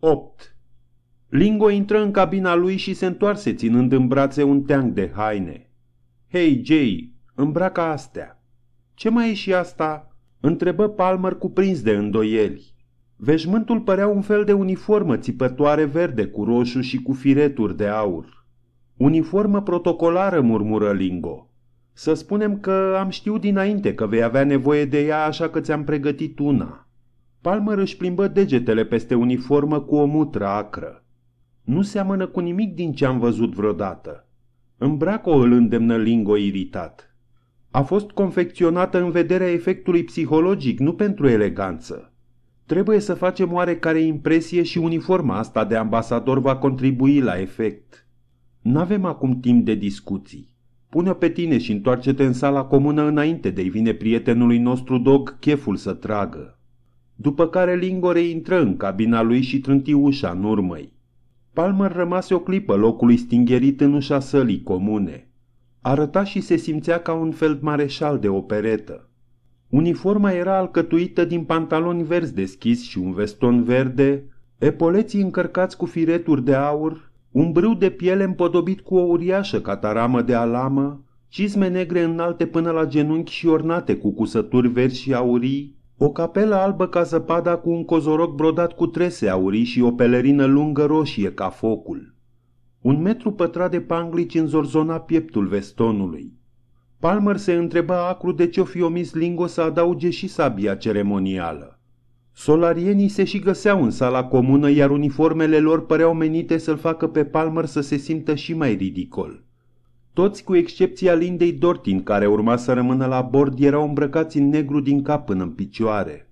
8. Lingo intră în cabina lui și se întoarse ținând în brațe un teanc de haine. Hei, Jay, îmbracă astea. Ce mai e și asta? Întrebă Palmer cuprins de îndoieli. Veșmântul părea un fel de uniformă țipătoare verde cu roșu și cu fireturi de aur. Uniformă protocolară, murmură Lingo. Să spunem că am știut dinainte că vei avea nevoie de ea, așa că ți-am pregătit una. Palmer își plimbă degetele peste uniformă cu o mutră acră. Nu seamănă cu nimic din ce am văzut vreodată. Îmbracă-o îl îndemnă Lingo iritat. A fost confecționată în vederea efectului psihologic, nu pentru eleganță. Trebuie să facem oarecare impresie și uniforma asta de ambasador va contribui la efect. N-avem acum timp de discuții. Pune-o pe tine și întoarce-te în sala comună înainte de-i vine prietenului nostru dog cheful să tragă după care Lingore intră în cabina lui și trânti ușa în urmăi. Palmer rămase o clipă locului stingerit în ușa sălii comune. Arăta și se simțea ca un mareșal de operetă. Uniforma era alcătuită din pantaloni verzi deschis și un veston verde, epoleții încărcați cu fireturi de aur, un brâu de piele împodobit cu o uriașă cataramă de alamă, cizme negre înalte până la genunchi și ornate cu cusături verzi și aurii, o capelă albă ca zăpada cu un cozoroc brodat cu trese aurii și o pelerină lungă roșie ca focul. Un metru pătrat de panglici înzorzona pieptul vestonului. Palmer se întreba acru de ce-o fi omis Lingo să adauge și sabia ceremonială. Solarienii se și găseau în sala comună, iar uniformele lor păreau menite să-l facă pe Palmer să se simtă și mai ridicol. Toți, cu excepția Lindei Dortin, care urma să rămână la bord, erau îmbrăcați în negru din cap până în picioare.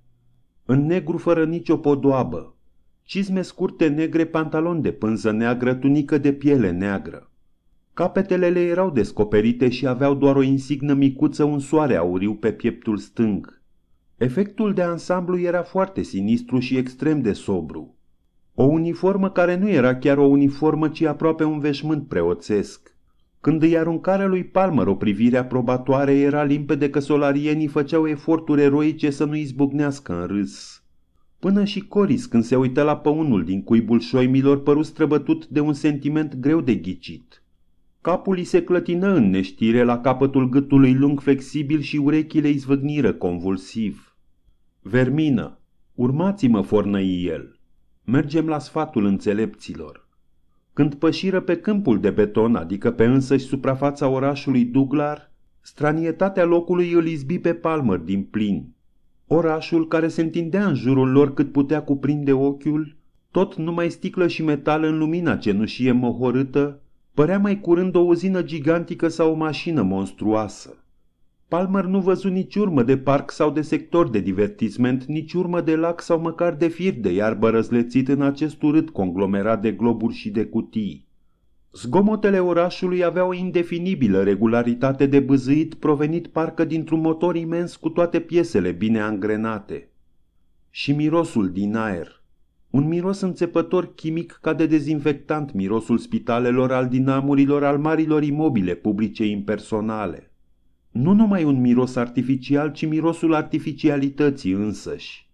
În negru fără nicio podoabă. Cizme scurte negre, pantaloni de pânză neagră, tunică de piele neagră. Capetele le erau descoperite și aveau doar o insignă micuță, un soare auriu pe pieptul stâng. Efectul de ansamblu era foarte sinistru și extrem de sobru. O uniformă care nu era chiar o uniformă, ci aproape un veșmânt preoțesc. Când îi aruncarea lui Palmer o privire aprobatoare, era limpede că solarienii făceau eforturi eroice să nu izbucnească în râs. Până și Coris, când se uită la păunul din cuibul șoimilor, păru străbătut de un sentiment greu de ghicit. Capul îi se clătină în neștire la capătul gâtului lung flexibil și urechile izvăgniră convulsiv. Vermină, urmați-mă, fornăi el. Mergem la sfatul înțelepților. Când pășiră pe câmpul de beton, adică pe însăși suprafața orașului Duglar, stranietatea locului îl izbi pe Palmer din plin. Orașul care se întindea în jurul lor cât putea cuprinde ochiul, tot numai sticlă și metal în lumina cenușie mohorâtă, părea mai curând o uzină gigantică sau o mașină monstruoasă. Palmer nu văzu nici urmă de parc sau de sector de divertisment, nici urmă de lac sau măcar de fir de iarbă răzlețit în acest urât conglomerat de globuri și de cutii. Zgomotele orașului aveau o indefinibilă regularitate de bâzâit provenit parcă dintr-un motor imens cu toate piesele bine angrenate. Și mirosul din aer. Un miros înțepător chimic ca de dezinfectant, mirosul spitalelor, al dinamurilor, al marilor imobile publice impersonale. Nu numai un miros artificial, ci mirosul artificialității însăși.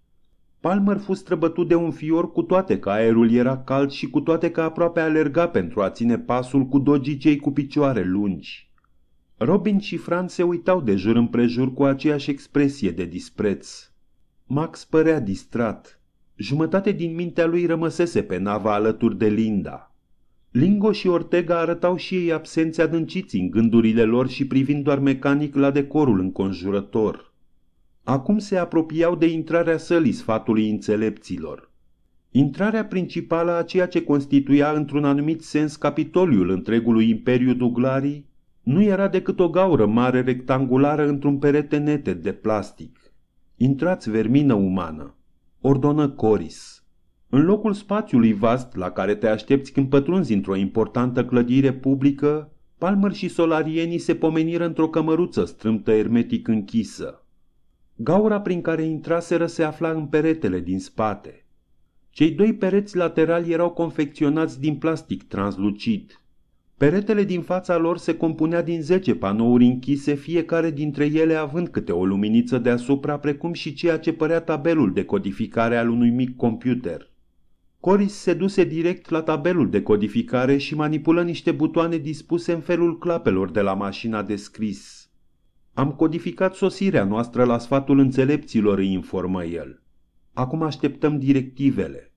Palmer fu străbătut de un fior cu toate că aerul era cald și cu toate că aproape alerga pentru a ține pasul cu dogii cei cu picioare lungi. Robin și Fran se uitau de jur împrejur cu aceeași expresie de dispreț. Max părea distrat. Jumătate din mintea lui rămăsese pe nava alături de Linda. Lingo și Ortega arătau și ei absențe adânciți în gândurile lor și privind doar mecanic la decorul înconjurător. Acum se apropiau de intrarea sălii sfatului înțelepților. Intrarea principală a ceea ce constituia într-un anumit sens capitoliul întregului Imperiu Duglarii nu era decât o gaură mare rectangulară într-un perete neted de plastic. Intrați, vermină umană, ordonă Coris. În locul spațiului vast la care te aștepți când pătrunzi într-o importantă clădire publică, Palmer și solarienii se pomeniră într-o cămăruță strâmtă ermetic închisă. Gaura prin care intraseră se afla în peretele din spate. Cei doi pereți laterali erau confecționați din plastic translucit. Peretele din fața lor se compunea din zece panouri închise, fiecare dintre ele având câte o luminiță deasupra, precum și ceea ce părea tabelul de codificare al unui mic computer. Coris se duse direct la tabelul de codificare și manipulă niște butoane dispuse în felul clapelor de la mașina de scris. Am codificat sosirea noastră la sfatul înțelepților, îi informă el. Acum așteptăm directivele.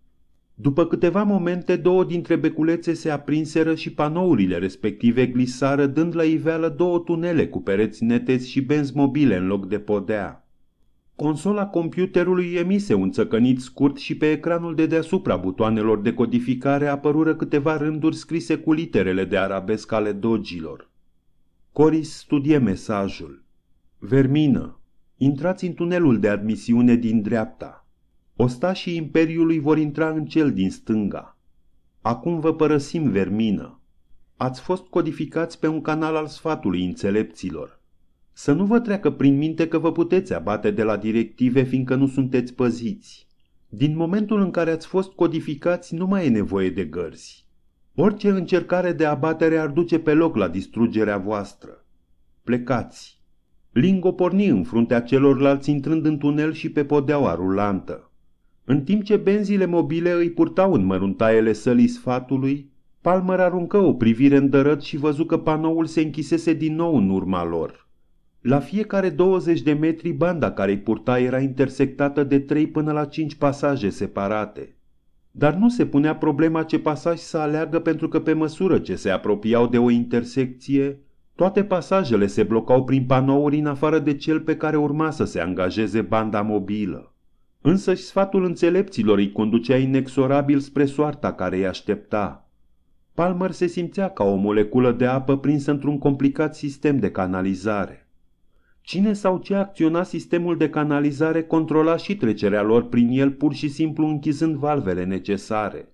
După câteva momente, două dintre beculețe se aprinseră și panourile respective glisară, dând la iveală două tunele cu pereți netezi și benzi mobile în loc de podea. Consola computerului emise un țăcănit scurt și pe ecranul de deasupra butoanelor de codificare apărură câteva rânduri scrise cu literele de arabesc ale dogilor. Coris studie mesajul. Vermină, intrați în tunelul de admisiune din dreapta. Ostașii Imperiului vor intra în cel din stânga. Acum vă părăsim, Vermină. Ați fost codificați pe un canal al sfatului înțelepților. Să nu vă treacă prin minte că vă puteți abate de la directive fiindcă nu sunteți păziți. Din momentul în care ați fost codificați, nu mai e nevoie de gărzi. Orice încercare de abatere ar duce pe loc la distrugerea voastră. Plecați! Lingo porni în fruntea celorlalți intrând în tunel și pe podeaua rulantă. În timp ce benzile mobile îi purtau în măruntaiele sălii sfatului, Palmer aruncă o privire îndărăt și văzu că panoul se închisese din nou în urma lor. La fiecare 20 de metri, banda care îi purta era intersectată de 3 până la 5 pasaje separate. Dar nu se punea problema ce pasaj să aleagă pentru că pe măsură ce se apropiau de o intersecție, toate pasajele se blocau prin panouri în afară de cel pe care urma să se angajeze banda mobilă. Însă și sfatul înțelepților îi conducea inexorabil spre soarta care îi aștepta. Palmer se simțea ca o moleculă de apă prinsă într-un complicat sistem de canalizare. Cine sau ce acționa sistemul de canalizare controla și trecerea lor prin el pur și simplu închizând valvele necesare.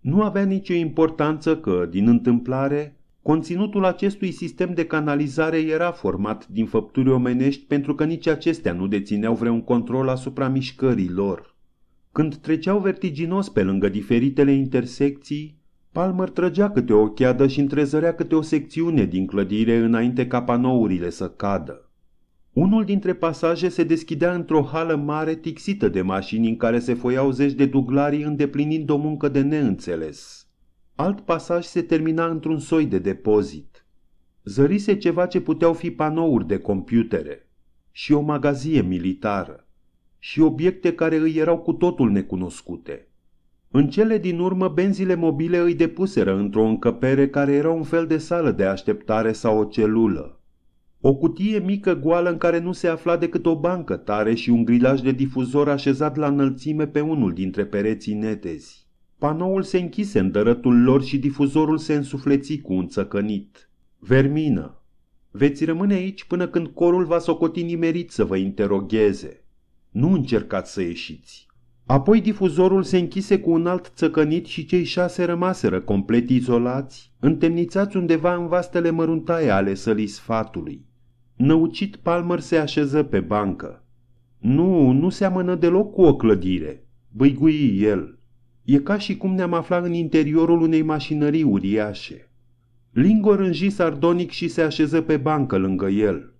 Nu avea nicio importanță că, din întâmplare, conținutul acestui sistem de canalizare era format din făpturi omenești pentru că nici acestea nu dețineau vreun control asupra mișcării lor. Când treceau vertiginos pe lângă diferitele intersecții, Palmer trăgea câte o cheadă și întrezărea câte o secțiune din clădire înainte ca panourile să cadă. Unul dintre pasaje se deschidea într-o hală mare tixită de mașini în care se foiau zeci de duglarii îndeplinind o muncă de neînțeles. Alt pasaj se termina într-un soi de depozit. Zărise ceva ce puteau fi panouri de computere și o magazie militară și obiecte care îi erau cu totul necunoscute. În cele din urmă, benzile mobile îi depuseră într-o încăpere care era un fel de sală de așteptare sau o celulă. O cutie mică goală în care nu se afla decât o bancă tare și un grilaj de difuzor așezat la înălțime pe unul dintre pereții netezi. Panoul se închise în dărătul lor și difuzorul se însufleți cu un țăcănit. Vermină, veți rămâne aici până când corul va socoti nimerit să vă interogheze. Nu încercați să ieșiți. Apoi difuzorul se închise cu un alt țăcănit și cei șase rămaseră complet izolați, întemnițați undeva în vastele măruntaie ale sălii sfatului. Năucit Palmer se așeză pe bancă. Nu, nu seamănă deloc cu o clădire, băigui el. E ca și cum ne-am aflat în interiorul unei mașinării uriașe. Lingo rânji sardonic și se așeză pe bancă lângă el.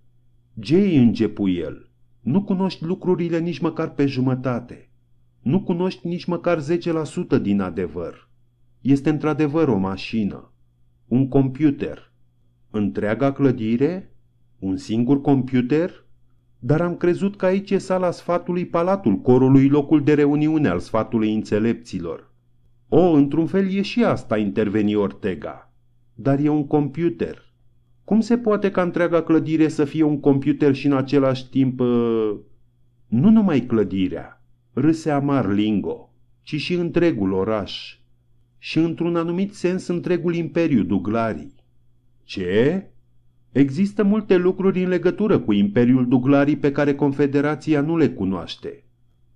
Jay începu el. Nu cunoști lucrurile nici măcar pe jumătate. Nu cunoști nici măcar 10% din adevăr. Este într-adevăr o mașină. Un computer. Întreaga clădire? Un singur computer? Dar am crezut că aici e sala sfatului palatul corului, locul de reuniune al sfatului înțelepților. O, într-un fel e și asta, interveni Ortega. Dar e un computer. Cum se poate ca întreaga clădire să fie un computer și în același timp... Uh... Nu numai clădirea, râse amar Lingo, ci și întregul oraș. Și într-un anumit sens întregul imperiu Duglarii. Ce? Există multe lucruri în legătură cu Imperiul Duglarii pe care Confederația nu le cunoaște.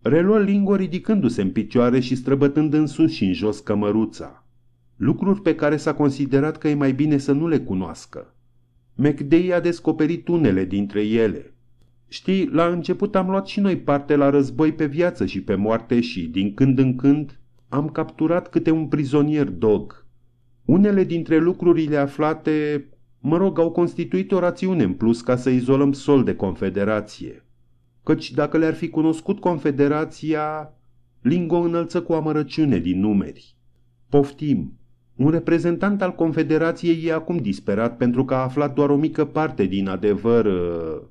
Reluă Lingo ridicându-se în picioare și străbătând în sus și în jos cămăruța. Lucruri pe care s-a considerat că e mai bine să nu le cunoască. McDay a descoperit unele dintre ele. Știi, la început am luat și noi parte la război pe viață și pe moarte și, din când în când, am capturat câte un prizonier dog. Unele dintre lucrurile aflate mă rog, au constituit o rațiune în plus ca să izolăm sol de Confederație. Căci dacă le-ar fi cunoscut Confederația, Lingo înălță cu amărăciune din numeri. Poftim, un reprezentant al Confederației e acum disperat pentru că a aflat doar o mică parte din adevăr. Ă,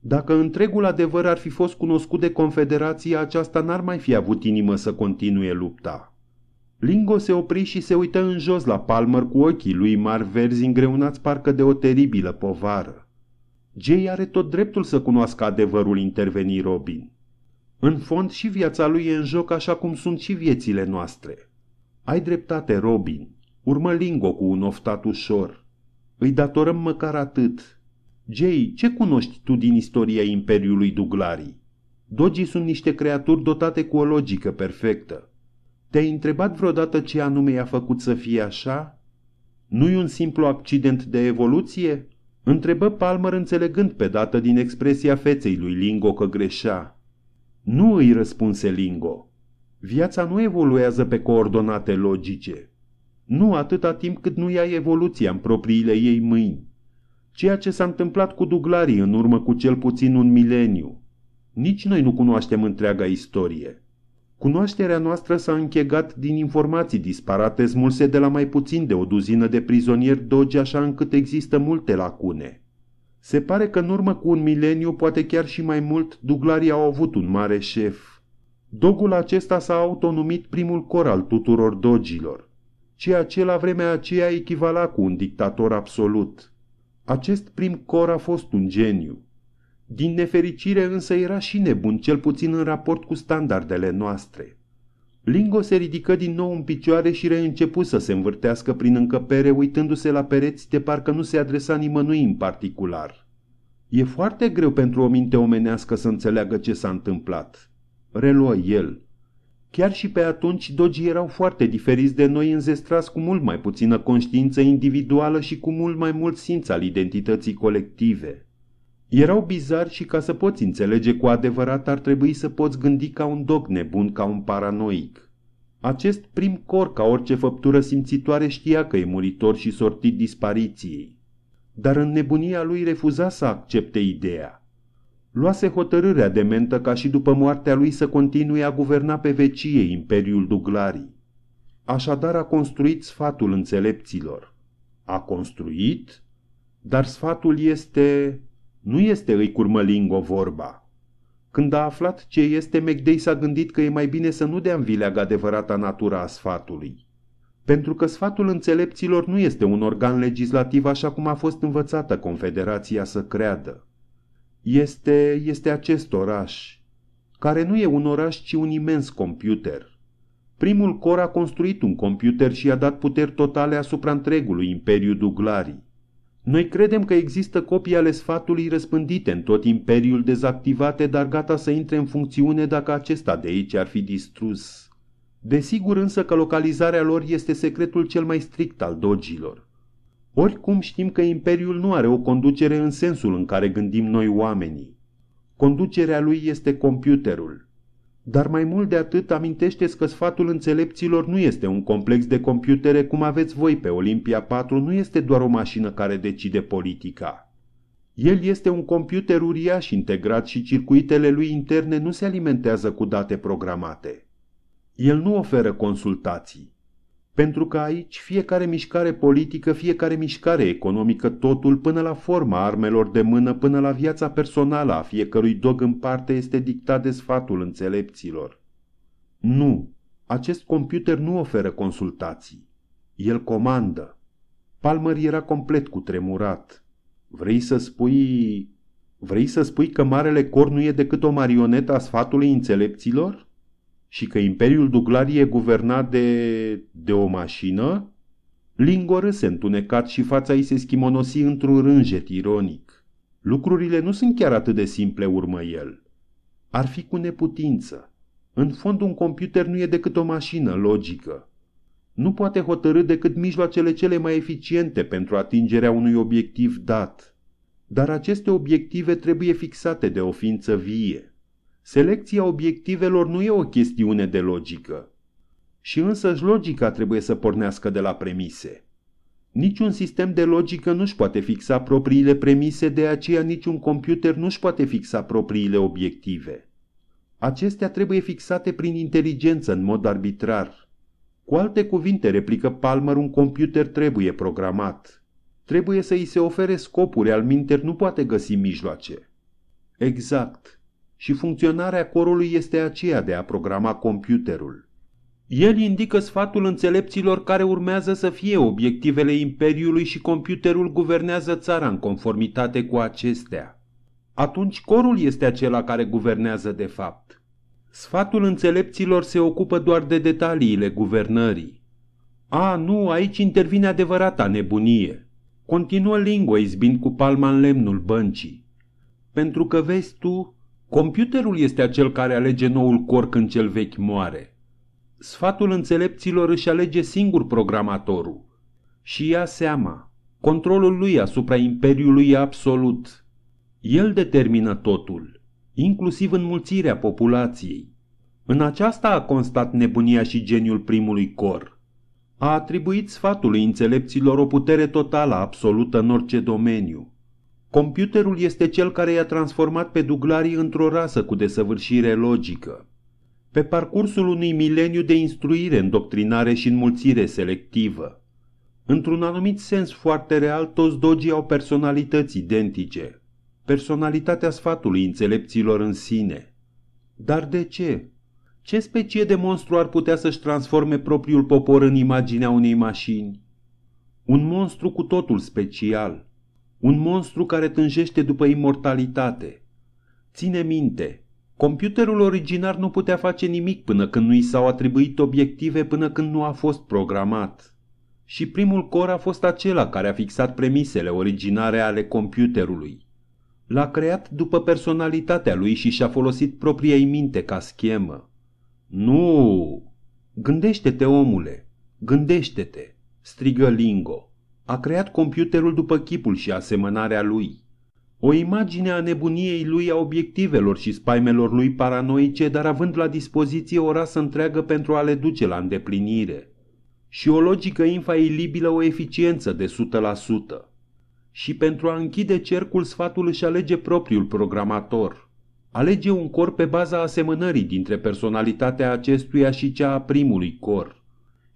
dacă întregul adevăr ar fi fost cunoscut de Confederație, aceasta n-ar mai fi avut inimă să continue lupta. Lingo se opri și se uită în jos la Palmer cu ochii lui mari verzi îngreunați parcă de o teribilă povară. Jay are tot dreptul să cunoască adevărul interveni Robin. În fond și viața lui e în joc așa cum sunt și viețile noastre. Ai dreptate, Robin. Urmă Lingo cu un oftat ușor. Îi datorăm măcar atât. Jay, ce cunoști tu din istoria Imperiului Duglarii? Dogii sunt niște creaturi dotate cu o logică perfectă. Te-ai întrebat vreodată ce anume i-a făcut să fie așa? Nu-i un simplu accident de evoluție? Întrebă Palmer înțelegând pe dată din expresia feței lui Lingo că greșea. Nu îi răspunse Lingo. Viața nu evoluează pe coordonate logice. Nu atâta timp cât nu ia evoluția în propriile ei mâini. Ceea ce s-a întâmplat cu duglarii în urmă cu cel puțin un mileniu. Nici noi nu cunoaștem întreaga istorie. Cunoașterea noastră s-a închegat din informații disparate smulse de la mai puțin de o duzină de prizonieri doge așa încât există multe lacune. Se pare că în urmă cu un mileniu, poate chiar și mai mult, duglarii au avut un mare șef. Dogul acesta s-a autonumit primul cor al tuturor dogilor, ceea ce la vremea aceea echivala cu un dictator absolut. Acest prim cor a fost un geniu. Din nefericire însă era și nebun, cel puțin în raport cu standardele noastre. Lingo se ridică din nou în picioare și reîncepu să se învârtească prin încăpere, uitându-se la pereți de parcă nu se adresa nimănui în particular. E foarte greu pentru o minte omenească să înțeleagă ce s-a întâmplat. Reluă el. Chiar și pe atunci, dogii erau foarte diferiți de noi, înzestrați cu mult mai puțină conștiință individuală și cu mult mai mult simț al identității colective. Erau bizari și ca să poți înțelege cu adevărat ar trebui să poți gândi ca un dog nebun, ca un paranoic. Acest prim cor, ca orice făptură simțitoare, știa că e muritor și sortit dispariției. Dar în nebunia lui refuza să accepte ideea. Luase hotărârea mentă ca și după moartea lui să continue a guverna pe vecie Imperiul Duglarii. Așadar a construit sfatul înțelepților. A construit, dar sfatul este nu este îi curmălingo vorba. Când a aflat ce este, Megdei s-a gândit că e mai bine să nu dea în vileag adevărata natura a sfatului. Pentru că sfatul înțelepților nu este un organ legislativ așa cum a fost învățată Confederația să creadă. Este, este acest oraș, care nu e un oraș, ci un imens computer – primul cor a construit un computer și a dat puteri totale asupra întregului Imperiu Duglarii. Noi credem că există copii ale sfatului răspândite în tot imperiul dezactivate, dar gata să intre în funcțiune dacă acesta de aici ar fi distrus. Desigur însă că localizarea lor este secretul cel mai strict al dogilor. Oricum știm că imperiul nu are o conducere în sensul în care gândim noi oamenii. Conducerea lui este computerul. Dar mai mult de atât, amintește că sfatul înțelepților nu este un complex de computere cum aveți voi pe Olimpia 4, nu este doar o mașină care decide politica. El este un computer uriaș integrat și circuitele lui interne nu se alimentează cu date programate. El nu oferă consultații pentru că aici fiecare mișcare politică, fiecare mișcare economică, totul până la forma armelor de mână, până la viața personală a fiecărui dog în parte este dictat de sfatul înțelepților. Nu, acest computer nu oferă consultații. El comandă. Palmer era complet cu tremurat. Vrei să spui... Vrei să spui că Marele Cor nu e decât o marionetă a sfatului înțelepților? și că Imperiul e guvernat de... de o mașină? Lingo râse întunecat și fața ei se schimonosi într-un rânjet ironic. Lucrurile nu sunt chiar atât de simple, urmă el. Ar fi cu neputință. În fond, un computer nu e decât o mașină logică. Nu poate hotărâ decât mijloacele cele mai eficiente pentru atingerea unui obiectiv dat. Dar aceste obiective trebuie fixate de o ființă vie. Selecția obiectivelor nu e o chestiune de logică. Și însăși logica trebuie să pornească de la premise. Niciun sistem de logică nu-și poate fixa propriile premise, de aceea niciun computer nu-și poate fixa propriile obiective. Acestea trebuie fixate prin inteligență în mod arbitrar. Cu alte cuvinte, replică Palmer, un computer trebuie programat. Trebuie să îi se ofere scopuri, al minter nu poate găsi mijloace. Exact și funcționarea corului este aceea de a programa computerul. El indică sfatul înțelepților care urmează să fie obiectivele imperiului și computerul guvernează țara în conformitate cu acestea. Atunci corul este acela care guvernează de fapt. Sfatul înțelepților se ocupă doar de detaliile guvernării. A, nu, aici intervine adevărata nebunie. Continuă Lingua izbind cu palma în lemnul băncii. Pentru că vezi tu, Computerul este acel care alege noul cor când cel vechi moare. Sfatul înțelepților își alege singur programatorul. Și ia seama, controlul lui asupra imperiului e absolut. El determină totul, inclusiv înmulțirea populației. În aceasta a constat nebunia și geniul primului cor. A atribuit sfatului înțelepților o putere totală, absolută în orice domeniu. Computerul este cel care i-a transformat pe duglarii într-o rasă cu desăvârșire logică. Pe parcursul unui mileniu de instruire, îndoctrinare și înmulțire selectivă. Într-un anumit sens foarte real, toți dogii au personalități identice. Personalitatea sfatului înțelepților în sine. Dar de ce? Ce specie de monstru ar putea să-și transforme propriul popor în imaginea unei mașini? Un monstru cu totul special – un monstru care tânjește după imortalitate. Ține minte, computerul originar nu putea face nimic până când nu i s-au atribuit obiective până când nu a fost programat. Și primul cor a fost acela care a fixat premisele originare ale computerului. L-a creat după personalitatea lui și și-a folosit propria minte ca schemă. Nu! Gândește-te, omule! Gândește-te! strigă Lingo. A creat computerul după chipul și asemănarea lui. O imagine a nebuniei lui a obiectivelor și spaimelor lui paranoice, dar având la dispoziție o rasă întreagă pentru a le duce la îndeplinire. Și o logică infailibilă, o eficiență de 100%. Și pentru a închide cercul, sfatul își alege propriul programator. Alege un cor pe baza asemănării dintre personalitatea acestuia și cea a primului cor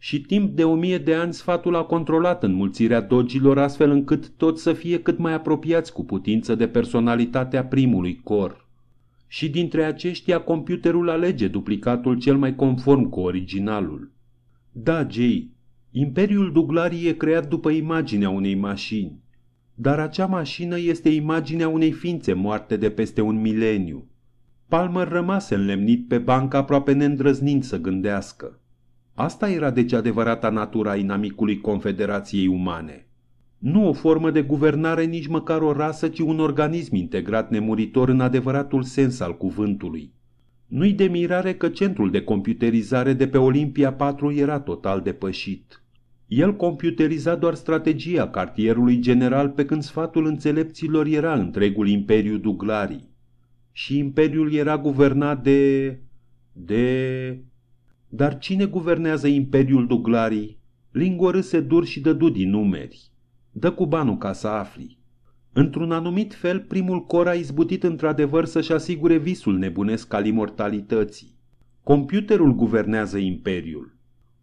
și timp de o mie de ani sfatul a controlat înmulțirea dogilor astfel încât tot să fie cât mai apropiați cu putință de personalitatea primului cor. Și dintre aceștia computerul alege duplicatul cel mai conform cu originalul. Da, Jay, Imperiul Duglarii e creat după imaginea unei mașini, dar acea mașină este imaginea unei ființe moarte de peste un mileniu. Palmer rămase înlemnit pe bancă aproape neîndrăznind să gândească. Asta era deci adevărata natura inamicului Confederației Umane. Nu o formă de guvernare, nici măcar o rasă, ci un organism integrat nemuritor în adevăratul sens al cuvântului. Nu-i de mirare că centrul de computerizare de pe Olimpia 4 era total depășit. El computeriza doar strategia cartierului general pe când sfatul înțelepților era întregul Imperiu Duglarii. Și Imperiul era guvernat de... de... Dar cine guvernează Imperiul Duglarii? Lingorâse dur și dădu din numeri. Dă cu banul ca să afli. Într-un anumit fel, primul cor a izbutit într-adevăr să-și asigure visul nebunesc al imortalității. Computerul guvernează imperiul.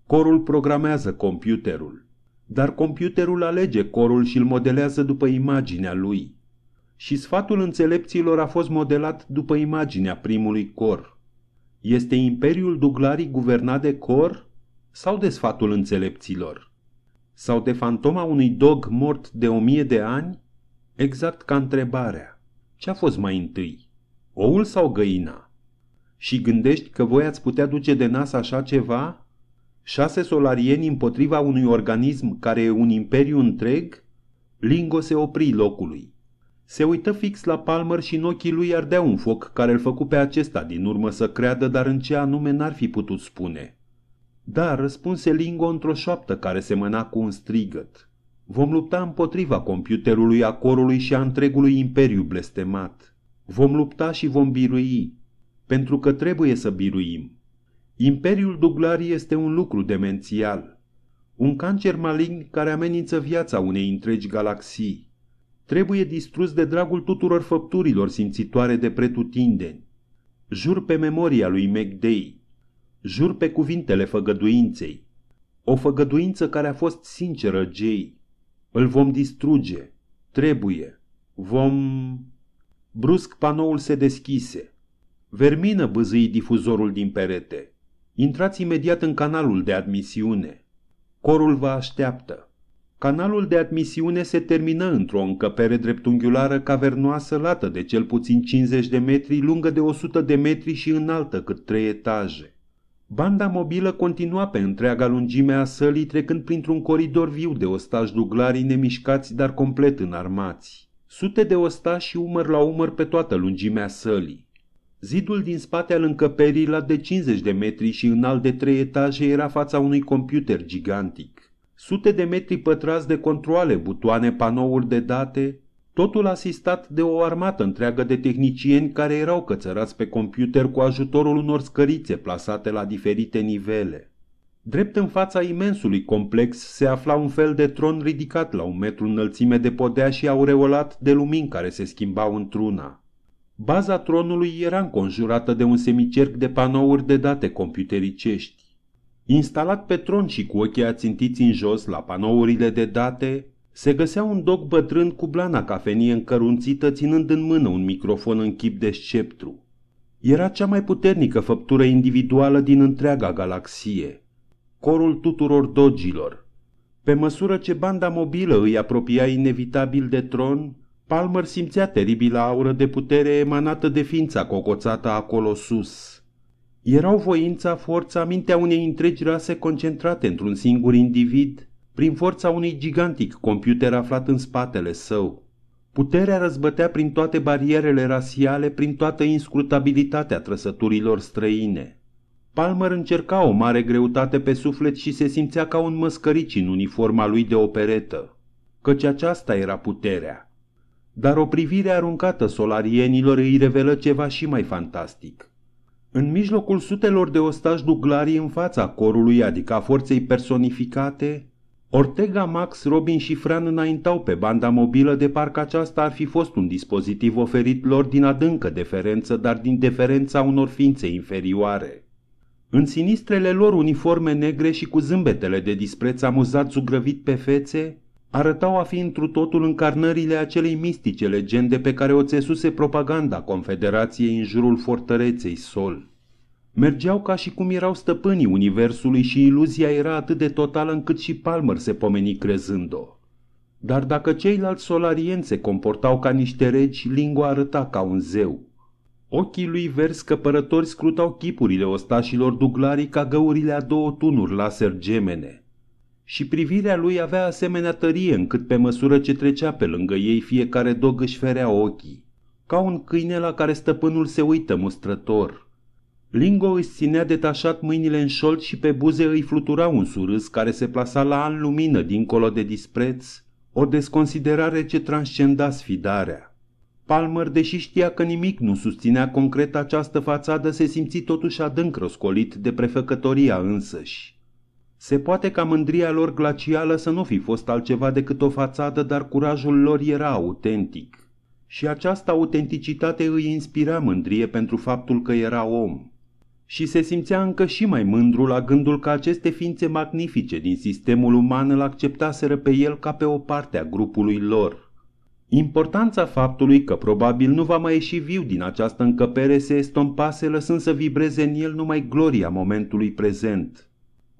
Corul programează computerul. Dar computerul alege corul și îl modelează după imaginea lui. Și sfatul înțelepților a fost modelat după imaginea primului cor. Este imperiul duglarii guvernat de cor sau de sfatul înțelepților? Sau de fantoma unui dog mort de o mie de ani? Exact ca întrebarea. Ce-a fost mai întâi? Oul sau găina? Și gândești că voi ați putea duce de nas așa ceva? Șase solarieni împotriva unui organism care e un imperiu întreg? Lingo se opri locului. Se uită fix la Palmer și în ochii lui ardea un foc care îl făcu pe acesta din urmă să creadă, dar în ce anume n-ar fi putut spune. Da, răspunse Lingo într-o șoaptă care semăna cu un strigăt. Vom lupta împotriva computerului, a corului și a întregului imperiu blestemat. Vom lupta și vom birui, pentru că trebuie să biruim. Imperiul Duglarii este un lucru demențial, un cancer malign care amenință viața unei întregi galaxii trebuie distrus de dragul tuturor făpturilor simțitoare de pretutindeni. Jur pe memoria lui McDay, jur pe cuvintele făgăduinței, o făgăduință care a fost sinceră, Jay. Îl vom distruge, trebuie, vom... Brusc panoul se deschise. Vermină băzâi difuzorul din perete. Intrați imediat în canalul de admisiune. Corul vă așteaptă. Canalul de admisiune se termină într-o încăpere dreptunghiulară cavernoasă lată de cel puțin 50 de metri, lungă de 100 de metri și înaltă cât trei etaje. Banda mobilă continua pe întreaga lungime a sălii, trecând printr-un coridor viu de ostași duglarii nemișcați, dar complet înarmați. Sute de ostași umăr la umăr pe toată lungimea sălii. Zidul din spate al încăperii, la de 50 de metri și înalt de trei etaje, era fața unui computer gigantic sute de metri pătrați de controle, butoane, panouri de date, totul asistat de o armată întreagă de tehnicieni care erau cățărați pe computer cu ajutorul unor scărițe plasate la diferite nivele. Drept în fața imensului complex se afla un fel de tron ridicat la un metru înălțime de podea și aureolat de lumini care se schimbau într-una. Baza tronului era înconjurată de un semicerc de panouri de date computericești. Instalat pe tron și cu ochii ațintiți în jos la panourile de date, se găsea un doc bătrân cu blana cafenie încărunțită ținând în mână un microfon în chip de sceptru. Era cea mai puternică făptură individuală din întreaga galaxie. Corul tuturor dogilor. Pe măsură ce banda mobilă îi apropia inevitabil de tron, Palmer simțea teribila aură de putere emanată de ființa cocoțată acolo sus – erau voința, forța, mintea unei întregi rase concentrate într-un singur individ, prin forța unui gigantic computer aflat în spatele său. Puterea răzbătea prin toate barierele rasiale, prin toată inscrutabilitatea trăsăturilor străine. Palmer încerca o mare greutate pe suflet și se simțea ca un măscărici în uniforma lui de operetă, căci aceasta era puterea. Dar o privire aruncată solarienilor îi revelă ceva și mai fantastic. În mijlocul sutelor de ostași duglarii în fața corului, adică a forței personificate, Ortega, Max, Robin și Fran înaintau pe banda mobilă de parcă aceasta ar fi fost un dispozitiv oferit lor din adâncă deferență, dar din deferența unor ființe inferioare. În sinistrele lor uniforme negre și cu zâmbetele de dispreț amuzat zugrăvit pe fețe, arătau a fi întru totul încarnările acelei mistice legende pe care o țesuse propaganda Confederației în jurul fortăreței Sol. Mergeau ca și cum erau stăpânii universului și iluzia era atât de totală încât și Palmer se pomeni crezând-o. Dar dacă ceilalți solarieni se comportau ca niște regi, lingua arăta ca un zeu. Ochii lui vers căpărători scrutau chipurile ostașilor duglarii ca găurile a două tunuri laser gemene și privirea lui avea asemenea tărie încât pe măsură ce trecea pe lângă ei fiecare dog își ferea ochii, ca un câine la care stăpânul se uită mustrător. Lingo își ținea detașat mâinile în șold și pe buze îi flutura un surâs care se plasa la an lumină dincolo de dispreț, o desconsiderare ce transcenda sfidarea. Palmer, deși știa că nimic nu susținea concret această fațadă, se simți totuși adânc răscolit de prefăcătoria însăși. Se poate ca mândria lor glacială să nu fi fost altceva decât o fațadă, dar curajul lor era autentic. Și această autenticitate îi inspira mândrie pentru faptul că era om. Și se simțea încă și mai mândru la gândul că aceste ființe magnifice din sistemul uman îl acceptaseră pe el ca pe o parte a grupului lor. Importanța faptului că probabil nu va mai ieși viu din această încăpere se estompase lăsând să vibreze în el numai gloria momentului prezent –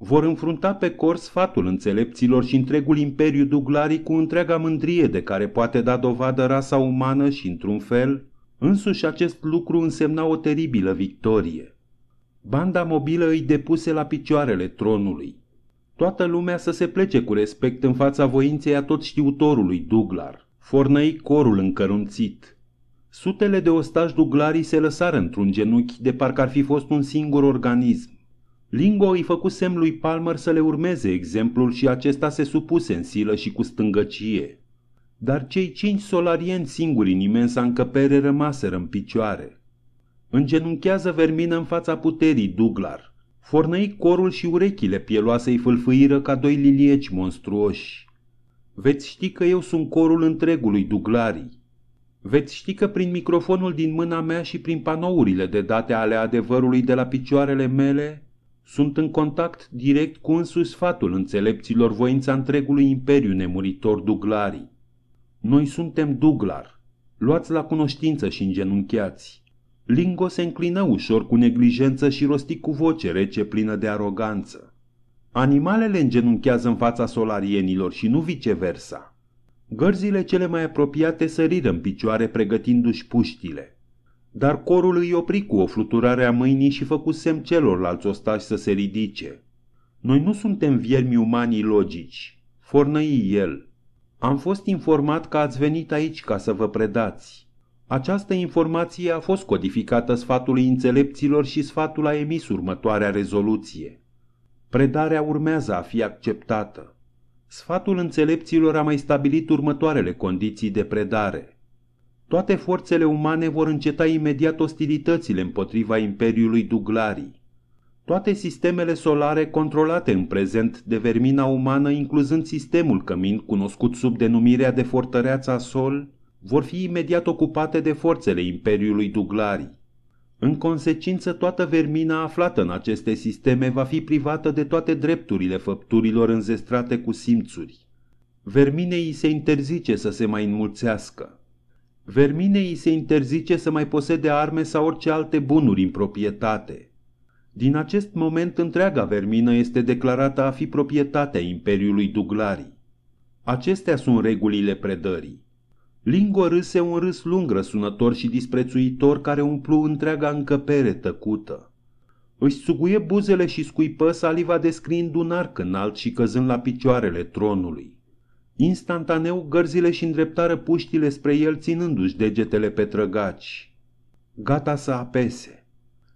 vor înfrunta pe cor sfatul înțelepților și întregul imperiu duglarii cu întreaga mândrie de care poate da dovadă rasa umană și, într-un fel, însuși acest lucru însemna o teribilă victorie. Banda mobilă îi depuse la picioarele tronului. Toată lumea să se plece cu respect în fața voinței a tot știutorului Duglar, fornăi corul încărunțit. Sutele de ostași duglarii se lăsară într-un genunchi de parcă ar fi fost un singur organism. Lingo îi făcu semn lui Palmer să le urmeze exemplul și acesta se supuse în silă și cu stângăcie. Dar cei cinci solarieni singuri în imensa încăpere rămaseră în picioare. Îngenunchează vermină în fața puterii Duglar. Fornăi corul și urechile pieloasei fâlfâiră ca doi lilieci monstruoși. Veți ști că eu sunt corul întregului Duglarii. Veți ști că prin microfonul din mâna mea și prin panourile de date ale adevărului de la picioarele mele, sunt în contact direct cu însuși sfatul înțelepților voința întregului imperiu nemuritor duglarii. Noi suntem duglar. Luați la cunoștință și îngenunchiați. Lingo se înclină ușor cu neglijență și rosti cu voce rece plină de aroganță. Animalele îngenunchează în fața solarienilor și nu viceversa. Gărzile cele mai apropiate săriră în picioare pregătindu-și puștile dar corul îi opri cu o fluturare a mâinii și făcu semn celorlalți ostași să se ridice. Noi nu suntem viermi umani logici, fornăi el. Am fost informat că ați venit aici ca să vă predați. Această informație a fost codificată sfatului înțelepților și sfatul a emis următoarea rezoluție. Predarea urmează a fi acceptată. Sfatul înțelepților a mai stabilit următoarele condiții de predare – toate forțele umane vor înceta imediat ostilitățile împotriva Imperiului Duglarii. Toate sistemele solare controlate în prezent de vermina umană, incluzând sistemul cămin cunoscut sub denumirea de Fortăreața Sol, vor fi imediat ocupate de forțele Imperiului Duglarii. În consecință, toată vermina aflată în aceste sisteme va fi privată de toate drepturile făpturilor înzestrate cu simțuri. Verminei se interzice să se mai înmulțească. Verminei se interzice să mai posede arme sau orice alte bunuri în proprietate. Din acest moment întreaga vermină este declarată a fi proprietatea Imperiului Duglarii. Acestea sunt regulile predării. Lingo râse un râs lung răsunător și disprețuitor care umplu întreaga încăpere tăcută. Își suguie buzele și scuipă saliva descriind un arc înalt și căzând la picioarele tronului. Instantaneu gărzile și îndreptară puștile spre el ținându-și degetele pe trăgaci. Gata să apese.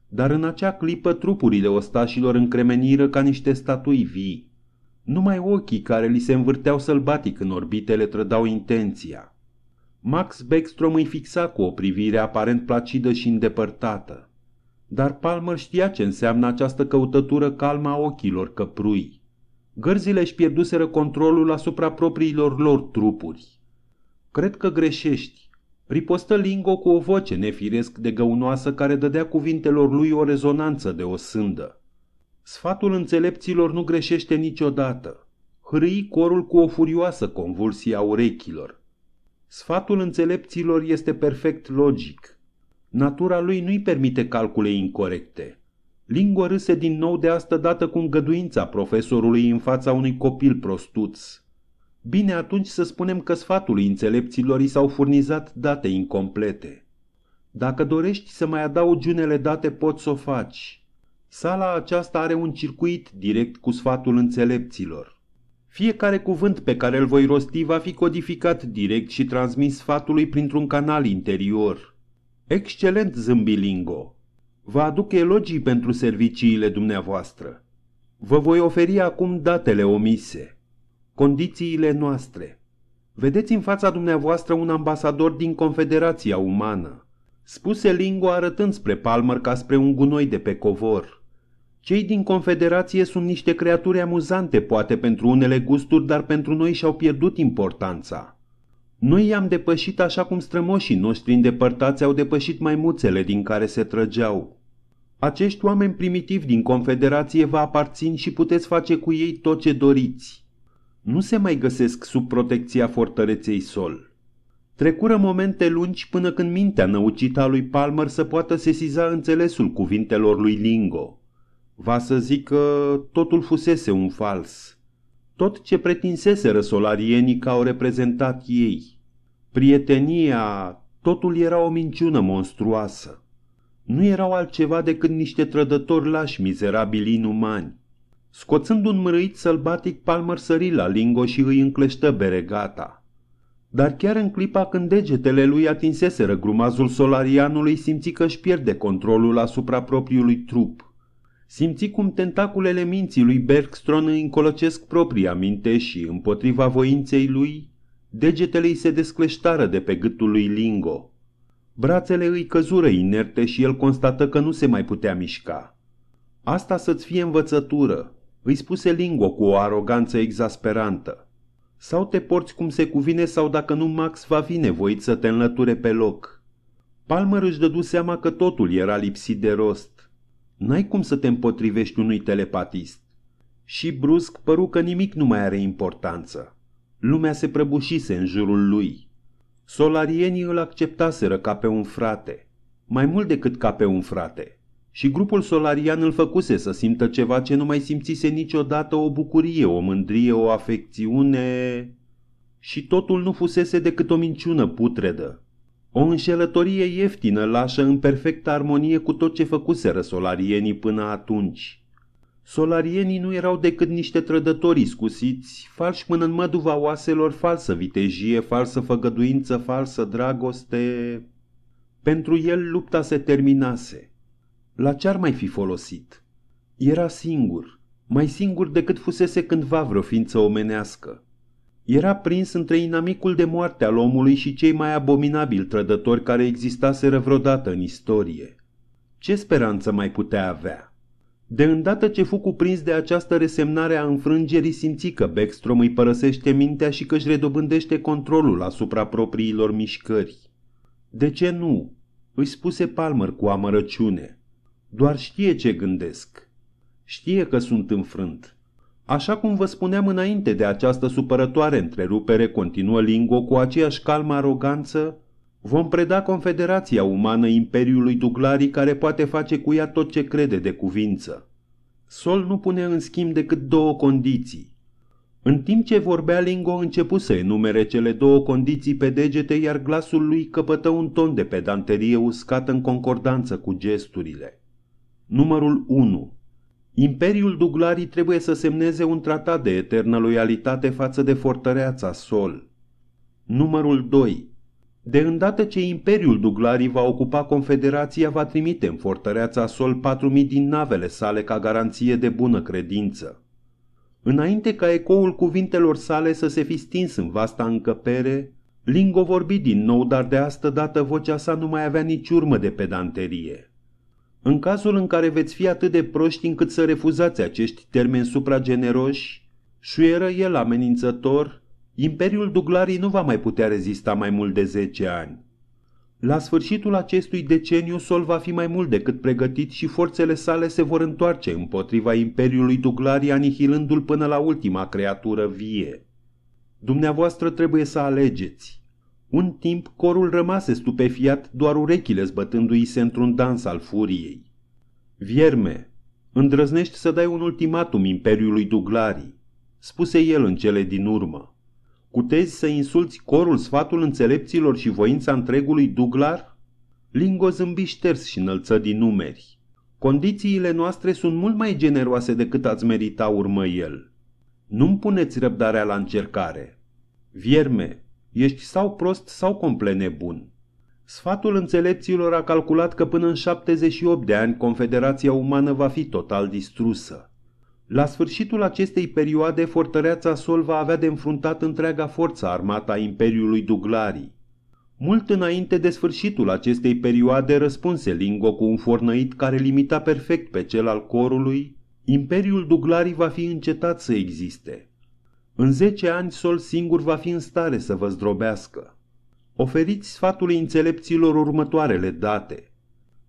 Dar în acea clipă trupurile ostașilor încremeniră ca niște statui vii. Numai ochii care li se învârteau sălbatic în orbitele trădau intenția. Max Beckstrom îi fixa cu o privire aparent placidă și îndepărtată. Dar Palmer știa ce înseamnă această căutătură calmă a ochilor căprui. Gărzile își pierduseră controlul asupra propriilor lor trupuri. Cred că greșești, ripostă Lingo cu o voce nefiresc de găunoasă care dădea cuvintelor lui o rezonanță de o sândă. Sfatul înțelepților nu greșește niciodată. Hrâi corul cu o furioasă convulsie a urechilor. Sfatul înțelepților este perfect logic. Natura lui nu-i permite calcule incorrecte. Lingua râse din nou de asta dată cu îngăduința profesorului în fața unui copil prostuț. Bine atunci să spunem că sfatului înțelepților i s-au furnizat date incomplete. Dacă dorești să mai adaugi unele date, poți să o faci. Sala aceasta are un circuit direct cu sfatul înțelepților. Fiecare cuvânt pe care îl voi rosti va fi codificat direct și transmis sfatului printr-un canal interior. Excelent, zâmbilingo! Vă aduc elogii pentru serviciile dumneavoastră. Vă voi oferi acum datele omise, condițiile noastre. Vedeți în fața dumneavoastră un ambasador din Confederația Umană, spuse Lingo arătând spre Palmer ca spre un gunoi de pe covor. Cei din Confederație sunt niște creaturi amuzante, poate pentru unele gusturi, dar pentru noi și-au pierdut importanța. Noi i-am depășit așa cum strămoșii noștri îndepărtați au depășit maimuțele din care se trăgeau. Acești oameni primitivi din Confederație vă aparțin și puteți face cu ei tot ce doriți. Nu se mai găsesc sub protecția fortăreței Sol. Trecură momente lungi până când mintea năucită a lui Palmer să poată sesiza înțelesul cuvintelor lui Lingo. Va să zică totul fusese un fals tot ce pretinseseră solarienii că au reprezentat ei. Prietenia, totul era o minciună monstruoasă. Nu erau altceva decât niște trădători lași mizerabili inumani. Scoțând un mrâit sălbatic, Palmer sări la Lingo și îi încleștă beregata. Dar chiar în clipa când degetele lui atinseseră grumazul solarianului, simți că își pierde controlul asupra propriului trup. Simți cum tentaculele minții lui Bergstron îi încolocesc propria minte și, împotriva voinței lui, degetele îi se descleștară de pe gâtul lui Lingo. Brațele îi căzură inerte și el constată că nu se mai putea mișca. Asta să-ți fie învățătură, îi spuse Lingo cu o aroganță exasperantă. Sau te porți cum se cuvine sau dacă nu Max va fi nevoit să te înlăture pe loc. Palmer își dădu seama că totul era lipsit de rost. N-ai cum să te împotrivești unui telepatist. Și brusc păru că nimic nu mai are importanță. Lumea se prăbușise în jurul lui. Solarienii îl acceptaseră ca pe un frate, mai mult decât ca pe un frate, și grupul solarian îl făcuse să simtă ceva ce nu mai simțise niciodată o bucurie, o mândrie, o afecțiune... Și totul nu fusese decât o minciună putredă, o înșelătorie ieftină lasă în perfectă armonie cu tot ce făcuseră solarienii până atunci. Solarienii nu erau decât niște trădători iscusiți, falși până în măduva oaselor, falsă vitejie, falsă făgăduință, falsă dragoste... Pentru el lupta se terminase. La ce ar mai fi folosit? Era singur, mai singur decât fusese cândva vreo ființă omenească. Era prins între inamicul de moarte al omului și cei mai abominabili trădători care existaseră vreodată în istorie. Ce speranță mai putea avea? De îndată ce fu cuprins de această resemnare a înfrângerii, simți că Beckstrom îi părăsește mintea și că își redobândește controlul asupra propriilor mișcări. De ce nu? Îi spuse Palmer cu amărăciune. Doar știe ce gândesc. Știe că sunt înfrânt. Așa cum vă spuneam înainte de această supărătoare întrerupere, continuă Lingo cu aceeași calmă aroganță, vom preda Confederația Umană Imperiului Duglarii care poate face cu ea tot ce crede de cuvință. Sol nu pune în schimb decât două condiții. În timp ce vorbea, Lingo început să enumere cele două condiții pe degete, iar glasul lui căpătă un ton de pedanterie uscat în concordanță cu gesturile. Numărul 1. Imperiul Duglarii trebuie să semneze un tratat de eternă loialitate față de fortăreața Sol. Numărul 2. De îndată ce Imperiul Duglarii va ocupa Confederația, va trimite în fortăreața Sol 4.000 din navele sale ca garanție de bună credință. Înainte ca ecoul cuvintelor sale să se fi stins în vasta încăpere, Lingo vorbi din nou, dar de asta dată vocea sa nu mai avea nici urmă de pedanterie. În cazul în care veți fi atât de proști încât să refuzați acești termeni suprageneroși, șuieră el amenințător, Imperiul Duglarii nu va mai putea rezista mai mult de 10 ani. La sfârșitul acestui deceniu, Sol va fi mai mult decât pregătit și forțele sale se vor întoarce împotriva Imperiului Duglarii, anihilându-l până la ultima creatură vie. Dumneavoastră trebuie să alegeți. Un timp, corul rămase stupefiat, doar urechile zbătându-i se într-un dans al furiei. Vierme, îndrăznești să dai un ultimatum imperiului Duglarii, spuse el în cele din urmă. Cutezi să insulți corul sfatul înțelepților și voința întregului Duglar? Lingo zâmbi șters și înălță din numeri. Condițiile noastre sunt mult mai generoase decât ați merita, urmă el. Nu-mi puneți răbdarea la încercare. Vierme, Ești sau prost sau complet nebun. Sfatul înțelepților a calculat că până în 78 de ani Confederația Umană va fi total distrusă. La sfârșitul acestei perioade, fortăreața Sol va avea de înfruntat întreaga forță armată a Imperiului Duglarii. Mult înainte de sfârșitul acestei perioade, răspunse Lingo cu un fornăit care limita perfect pe cel al corului, Imperiul Duglarii va fi încetat să existe. În zece ani Sol singur va fi în stare să vă zdrobească. Oferiți sfatului înțelepților următoarele date.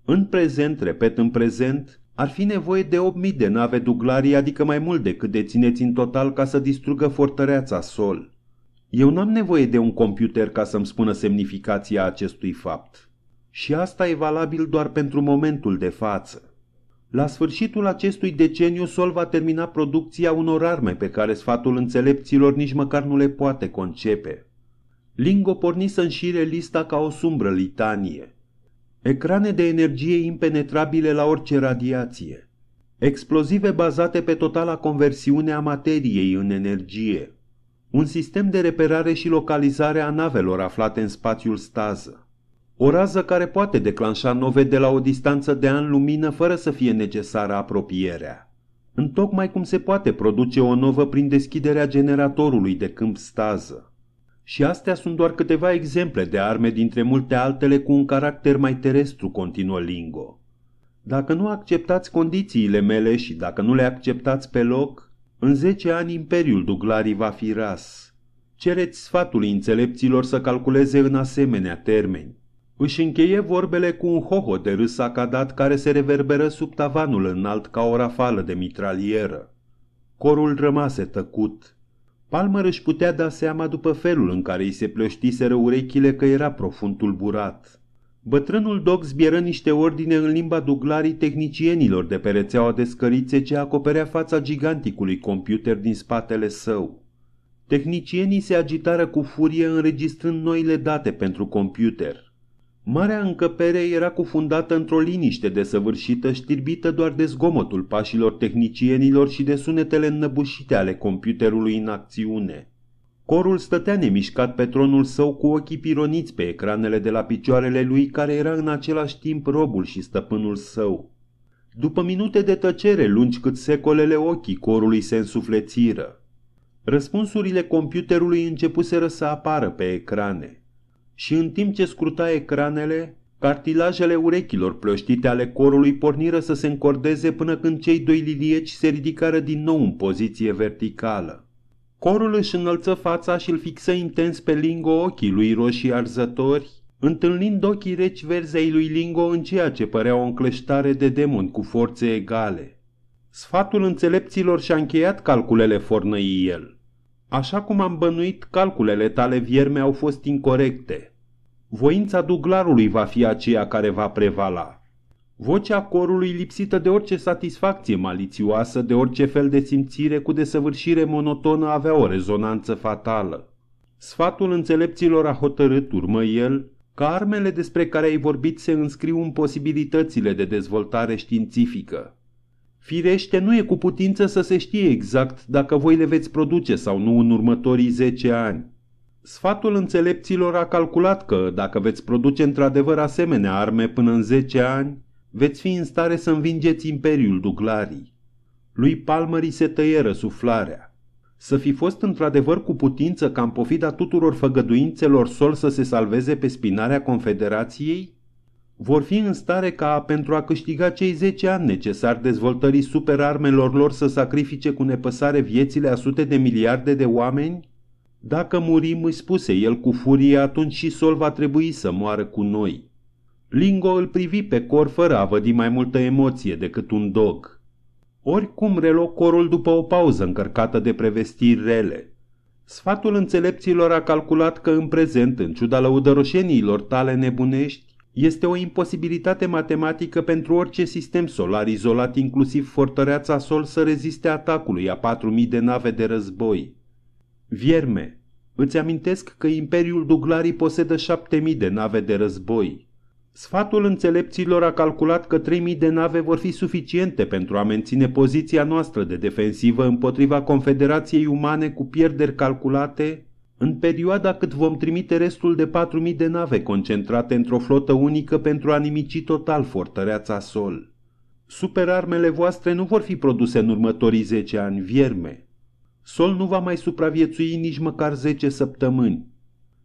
În prezent, repet în prezent, ar fi nevoie de 8.000 de nave duglarii, adică mai mult decât dețineți în total ca să distrugă fortăreața Sol. Eu n-am nevoie de un computer ca să-mi spună semnificația acestui fapt. Și asta e valabil doar pentru momentul de față. La sfârșitul acestui deceniu, Sol va termina producția unor arme pe care sfatul înțelepților nici măcar nu le poate concepe. Lingo porni să înșire lista ca o sumbră litanie. Ecrane de energie impenetrabile la orice radiație. Explozive bazate pe totala conversiune a materiei în energie. Un sistem de reperare și localizare a navelor aflate în spațiul stază o rază care poate declanșa nove de la o distanță de an lumină fără să fie necesară apropierea. În tocmai cum se poate produce o novă prin deschiderea generatorului de câmp stază. Și astea sunt doar câteva exemple de arme dintre multe altele cu un caracter mai terestru, continuă Lingo. Dacă nu acceptați condițiile mele și dacă nu le acceptați pe loc, în zece ani Imperiul Duglarii va fi ras. Cereți sfatul înțelepților să calculeze în asemenea termeni. Își încheie vorbele cu un hoho de râs acadat care se reverberă sub tavanul înalt ca o rafală de mitralieră. Corul rămase tăcut. Palmer își putea da seama după felul în care îi se plăștiseră urechile că era profund tulburat. Bătrânul Doc zbieră niște ordine în limba duglarii tehnicienilor de pe rețeaua de scărițe ce acoperea fața giganticului computer din spatele său. Tehnicienii se agitară cu furie înregistrând noile date pentru computer. Marea încăpere era cufundată într-o liniște desăvârșită, știrbită doar de zgomotul pașilor tehnicienilor și de sunetele înnăbușite ale computerului în acțiune. Corul stătea nemișcat pe tronul său cu ochii pironiți pe ecranele de la picioarele lui, care era în același timp robul și stăpânul său. După minute de tăcere lungi cât secolele ochii corului se însuflețiră. Răspunsurile computerului începuseră să apară pe ecrane și în timp ce scruta ecranele, cartilajele urechilor plăștite ale corului porniră să se încordeze până când cei doi lilieci se ridicară din nou în poziție verticală. Corul își înălță fața și îl fixă intens pe Lingo ochii lui roșii arzători, întâlnind ochii reci verzei lui Lingo în ceea ce părea o încleștare de demon cu forțe egale. Sfatul înțelepților și-a încheiat calculele fornăi el. Așa cum am bănuit, calculele tale vierme au fost incorrecte. Voința duglarului va fi aceea care va prevala. Vocea corului lipsită de orice satisfacție malițioasă, de orice fel de simțire cu desăvârșire monotonă avea o rezonanță fatală. Sfatul înțelepților a hotărât, urmă el, că armele despre care ai vorbit se înscriu în posibilitățile de dezvoltare științifică. Firește, nu e cu putință să se știe exact dacă voi le veți produce sau nu în următorii 10 ani. Sfatul înțelepților a calculat că, dacă veți produce într-adevăr asemenea arme până în 10 ani, veți fi în stare să învingeți Imperiul Duglarii. Lui Palmării se tăieră suflarea. Să fi fost într-adevăr cu putință ca în pofida tuturor făgăduințelor Sol să se salveze pe spinarea Confederației? vor fi în stare ca, pentru a câștiga cei 10 ani necesari dezvoltării superarmelor lor, să sacrifice cu nepăsare viețile a sute de miliarde de oameni? Dacă murim, îi spuse el cu furie, atunci și Sol va trebui să moară cu noi. Lingo îl privi pe cor fără a vădi mai multă emoție decât un dog. Oricum reloc corul după o pauză încărcată de prevestiri rele. Sfatul înțelepților a calculat că în prezent, în ciuda lăudăroșeniilor tale nebunești, este o imposibilitate matematică pentru orice sistem solar izolat, inclusiv fortăreața Sol, să reziste atacului a 4.000 de nave de război. Vierme, îți amintesc că Imperiul Duglarii posedă 7.000 de nave de război. Sfatul înțelepților a calculat că 3.000 de nave vor fi suficiente pentru a menține poziția noastră de defensivă împotriva Confederației Umane cu pierderi calculate în perioada cât vom trimite restul de 4.000 de nave concentrate într-o flotă unică pentru a nimici total fortăreața Sol. Superarmele voastre nu vor fi produse în următorii 10 ani, vierme. Sol nu va mai supraviețui nici măcar 10 săptămâni.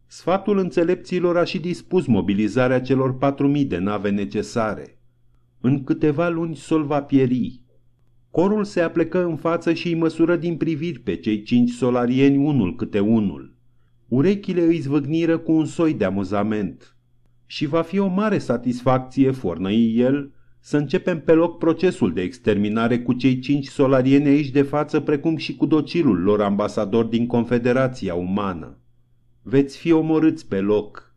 Sfatul înțelepților a și dispus mobilizarea celor 4.000 de nave necesare. În câteva luni Sol va pieri. Corul se aplecă în față și îi măsură din priviri pe cei cinci solarieni unul câte unul. Urechile îi zvâgniră cu un soi de amuzament. Și va fi o mare satisfacție, fornăi el, să începem pe loc procesul de exterminare cu cei cinci solarieni aici de față, precum și cu docilul lor ambasador din Confederația Umană. Veți fi omorâți pe loc,